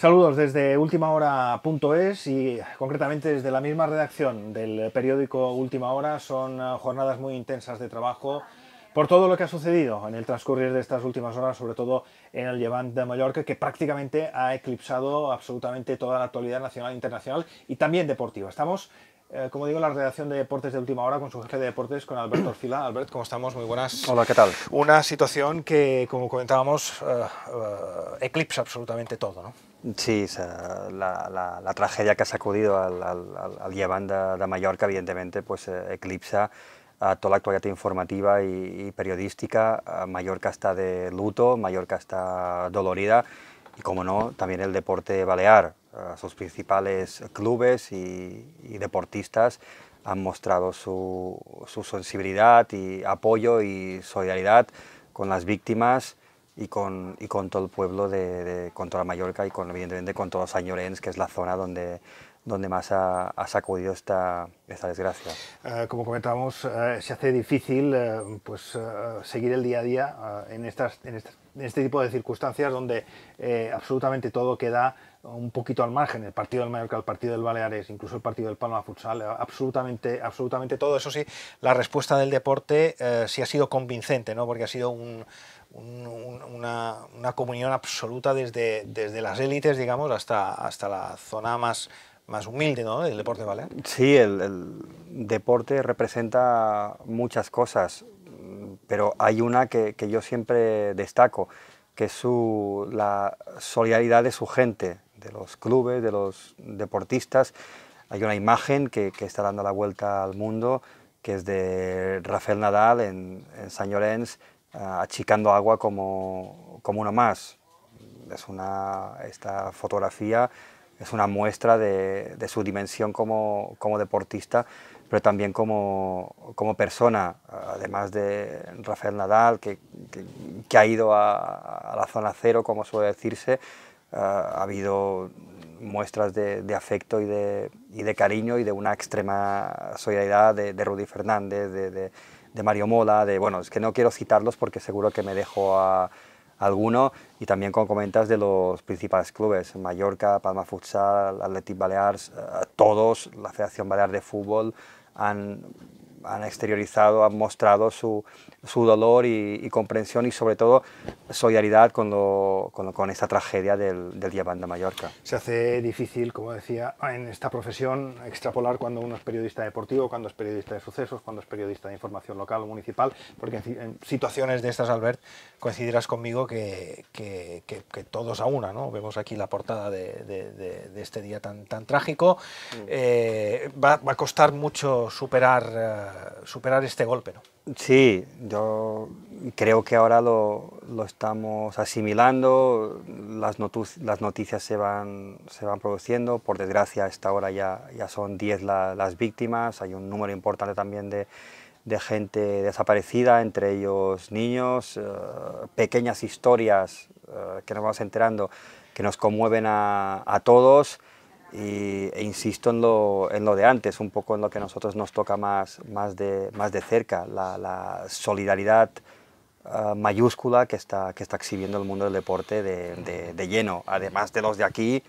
Saludos desde ultimahora.es y concretamente desde la misma redacción del periódico Última Hora. Son eh, jornadas muy intensas de trabajo por todo lo que ha sucedido en el transcurrir de estas últimas horas, sobre todo en el Levant de Mallorca, que prácticamente ha eclipsado absolutamente toda la actualidad nacional e internacional y también deportiva. Estamos eh, como digo, la redacción de deportes de última hora con su jefe de deportes, con Alberto Orfila. Albert, ¿cómo estamos? Muy buenas. Hola, ¿qué tal? Una situación que, como comentábamos, eh, eh, eclipsa absolutamente todo, ¿no? Sí, la, tragedia que ha sacudido al, al, al Llevan de, Mallorca, evidentemente, pues eclipsa a toda la actualidad informativa y, periodística. Mallorca está de luto, Mallorca está dolorida y, como no, también el deporte balear sus principales clubes y, deportistas han mostrado su, sensibilidad y apoyo y solidaridad con las víctimas y con, y con todo el pueblo de, toda Mallorca y con, evidentemente con todos los añorens que es la zona donde, donde más ha, sacudido esta, esta desgracia. Eh, como comentábamos, eh, se hace difícil eh, pues, seguir el día a día en, en, este tipo de circunstancias donde absolutamente todo queda un poquito al margen, el partido del Mallorca, el partido del Baleares, incluso el partido del Palma Futsal, eh, absolutamente, absolutamente todo. Eso sí, la respuesta del deporte eh, sí ha sido convincente, ¿no? porque ha sido una, comunión absoluta desde, desde las élites, digamos, hasta, hasta la zona más, más humilde ¿no? del deporte balear. Sí, el, deporte representa muchas cosas, pero hay una que, yo siempre destaco, que es su, la solidaridad de su gente, de los clubes, de los deportistas. Hay una imagen que, está dando la vuelta al mundo, que es de Rafael Nadal en, en San Llorens, ah, achicando agua como, como uno más. Es una, esta fotografía es una muestra de, su dimensión como, deportista, pero también como, persona, además de Rafael Nadal, que, ha ido a, la zona cero, como suele decirse, Ah, ha habido muestras de, afecto y de, de, cariño y de una extrema solidaridad de, Rudy Fernández, de, Mario Mola, de, bueno, es que no quiero citarlos porque seguro que me dejo a, alguno, y también con comentas de los principales clubes, Mallorca, Palma Futsal, Atletic Balears, eh, todos, la Federación Balear de Fútbol, han, han exteriorizado, han mostrado su, dolor y, comprensión y sobre todo solidaridad con, con, esta tragedia del, día Banda Mallorca. Se hace difícil, como decía, en esta profesión extrapolar cuando uno es periodista deportivo, cuando es periodista de sucesos, cuando es periodista de información local o municipal, porque en, situaciones de estas, Albert, coincidirás conmigo que, todos a una, ¿no? Vemos aquí la portada de, este día tan, tan trágico. Mm. Eh, va, a costar mucho superar, eh, superar este golpe, ¿no? Sí, yo creo que ahora lo, estamos asimilando, las, las noticias se van, se van produciendo, por desgracia hasta ahora ya, ya son 10 las víctimas, hay un número importante también de, gente desaparecida, entre ellos niños, eh, pequeñas historias eh, que nos vamos enterando que nos conmueven a, a todos e insisto en lo, de antes, un poco en lo que a nosotros nos toca más, más, de, más de cerca, la, solidaridad ah, mayúscula que está, que está exhibiendo el mundo del deporte de, de lleno, además de los de aquí,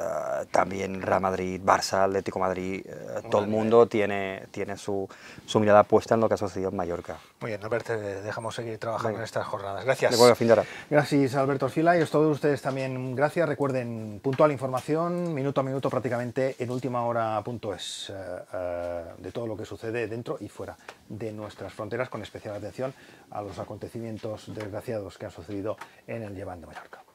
eh, también Real Madrid, Barça, Atlético Madrid, eh, todo el mundo tiene, tiene su, mirada puesta en lo que ha sucedido en Mallorca. Muy bien, Alberto, dejamos seguir trabajando en estas jornadas. Gracias. Gracias, Alberto Orfila, y a todos ustedes también gracias. Recuerden, puntual información, minuto a minuto prácticamente, en última hora punto eh, de todo lo que sucede dentro y fuera de nuestras fronteras, con especial atención a los acontecimientos desgraciados que han sucedido en el Llevando de Mallorca.